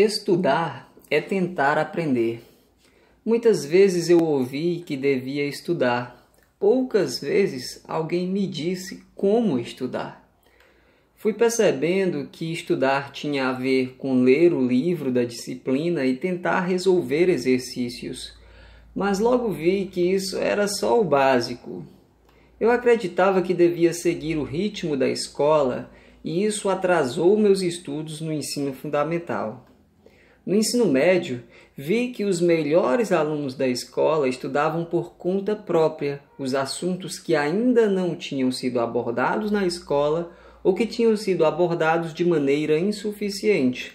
Estudar é tentar aprender. Muitas vezes eu ouvi que devia estudar. Poucas vezes alguém me disse como estudar. Fui percebendo que estudar tinha a ver com ler o livro da disciplina e tentar resolver exercícios, mas logo vi que isso era só o básico. Eu acreditava que devia seguir o ritmo da escola e isso atrasou meus estudos no ensino fundamental. No ensino médio, vi que os melhores alunos da escola estudavam por conta própria os assuntos que ainda não tinham sido abordados na escola ou que tinham sido abordados de maneira insuficiente.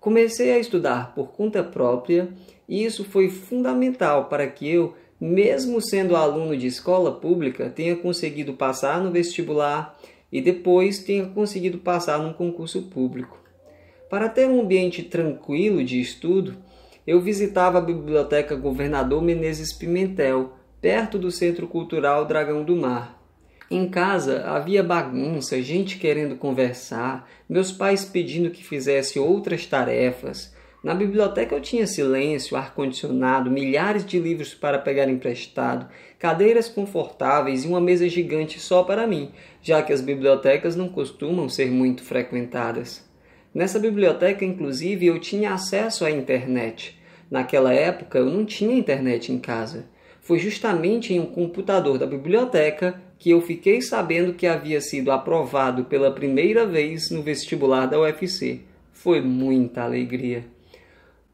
Comecei a estudar por conta própria e isso foi fundamental para que eu, mesmo sendo aluno de escola pública, tenha conseguido passar no vestibular e depois tenha conseguido passar num concurso público. Para ter um ambiente tranquilo de estudo, eu visitava a Biblioteca Governador Menezes Pimentel, perto do Centro Cultural Dragão do Mar. Em casa havia bagunça, gente querendo conversar, meus pais pedindo que fizesse outras tarefas. Na biblioteca eu tinha silêncio, ar-condicionado, milhares de livros para pegar emprestado, cadeiras confortáveis e uma mesa gigante só para mim, já que as bibliotecas não costumam ser muito frequentadas. Nessa biblioteca, inclusive, eu tinha acesso à internet. Naquela época, eu não tinha internet em casa. Foi justamente em um computador da biblioteca que eu fiquei sabendo que havia sido aprovado pela primeira vez no vestibular da UFC. Foi muita alegria.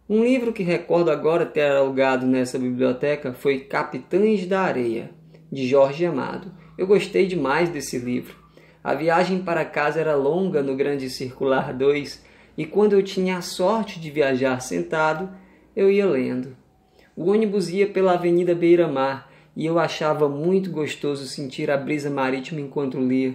Um livro que recordo agora ter alugado nessa biblioteca foi Capitães da Areia, de Jorge Amado. Eu gostei demais desse livro. A viagem para casa era longa no Grande Circular 2 e quando eu tinha a sorte de viajar sentado, eu ia lendo. O ônibus ia pela Avenida Beira-Mar e eu achava muito gostoso sentir a brisa marítima enquanto lia.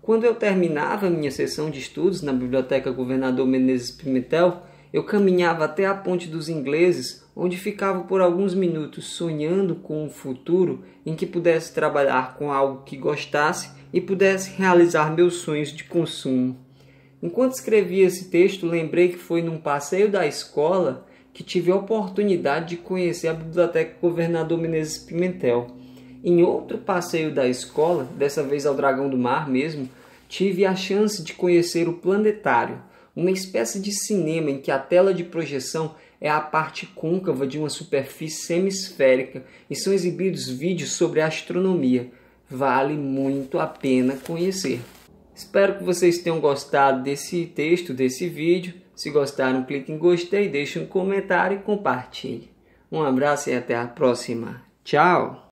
Quando eu terminava minha sessão de estudos na Biblioteca Governador Menezes Pimentel, eu caminhava até a Ponte dos Ingleses, onde ficava por alguns minutos sonhando com um futuro em que pudesse trabalhar com algo que gostasse e pudesse realizar meus sonhos de consumo. Enquanto escrevia esse texto, lembrei que foi num passeio da escola que tive a oportunidade de conhecer a Biblioteca Governador Menezes Pimentel. Em outro passeio da escola, dessa vez ao Dragão do Mar mesmo, tive a chance de conhecer o Planetário, uma espécie de cinema em que a tela de projeção é a parte côncava de uma superfície semisférica e são exibidos vídeos sobre astronomia. Vale muito a pena conhecer. Espero que vocês tenham gostado desse texto, desse vídeo. Se gostaram, clique em gostei, deixe um comentário e compartilhe. Um abraço e até a próxima. Tchau!